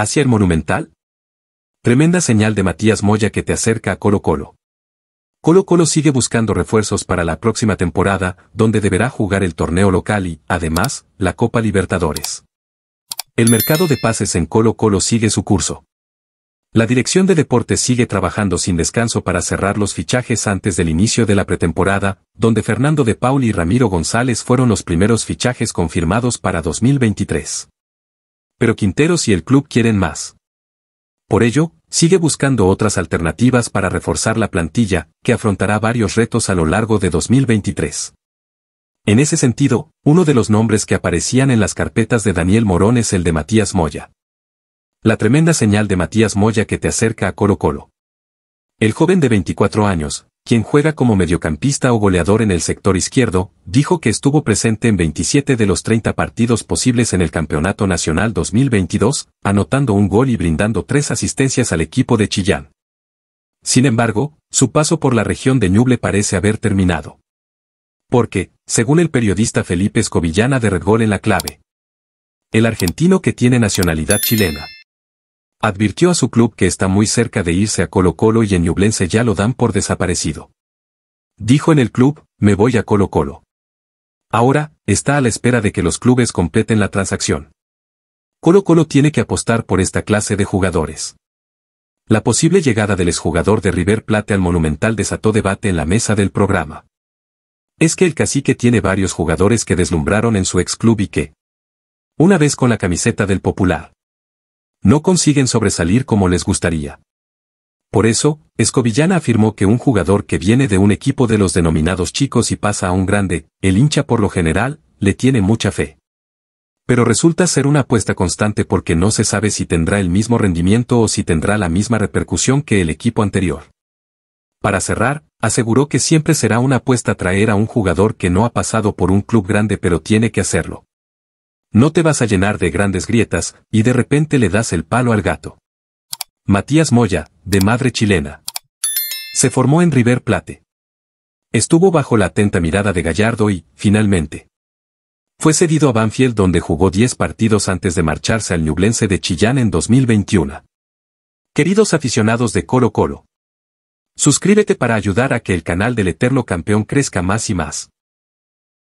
¿Hacia el Monumental? Tremenda señal de Matías Moya que te acerca a Colo Colo. Colo Colo sigue buscando refuerzos para la próxima temporada, donde deberá jugar el torneo local y, además, la Copa Libertadores. El mercado de pases en Colo Colo sigue su curso. La dirección de deportes sigue trabajando sin descanso para cerrar los fichajes antes del inicio de la pretemporada, donde Fernando de Paul y Ramiro González fueron los primeros fichajes confirmados para 2023 pero Quinteros y el club quieren más. Por ello, sigue buscando otras alternativas para reforzar la plantilla, que afrontará varios retos a lo largo de 2023. En ese sentido, uno de los nombres que aparecían en las carpetas de Daniel Morón es el de Matías Moya. La tremenda señal de Matías Moya que te acerca a Colo Colo. El joven de 24 años, quien juega como mediocampista o goleador en el sector izquierdo, dijo que estuvo presente en 27 de los 30 partidos posibles en el Campeonato Nacional 2022, anotando un gol y brindando tres asistencias al equipo de Chillán. Sin embargo, su paso por la región de Ñuble parece haber terminado. Porque, según el periodista Felipe Escovillana de Red Gol en la clave, el argentino que tiene nacionalidad chilena, Advirtió a su club que está muy cerca de irse a Colo Colo y en Ñublense ya lo dan por desaparecido. Dijo en el club, me voy a Colo Colo. Ahora, está a la espera de que los clubes completen la transacción. Colo Colo tiene que apostar por esta clase de jugadores. La posible llegada del exjugador de River Plate al Monumental desató debate en la mesa del programa. Es que el cacique tiene varios jugadores que deslumbraron en su ex club y que, una vez con la camiseta del popular, no consiguen sobresalir como les gustaría. Por eso, Escobillana afirmó que un jugador que viene de un equipo de los denominados chicos y pasa a un grande, el hincha por lo general, le tiene mucha fe. Pero resulta ser una apuesta constante porque no se sabe si tendrá el mismo rendimiento o si tendrá la misma repercusión que el equipo anterior. Para cerrar, aseguró que siempre será una apuesta traer a un jugador que no ha pasado por un club grande pero tiene que hacerlo. No te vas a llenar de grandes grietas, y de repente le das el palo al gato. Matías Moya, de madre chilena. Se formó en River Plate. Estuvo bajo la atenta mirada de Gallardo y, finalmente, fue cedido a Banfield donde jugó 10 partidos antes de marcharse al Ñublense de Chillán en 2021. Queridos aficionados de Colo Colo. suscríbete para ayudar a que el canal del eterno campeón crezca más y más.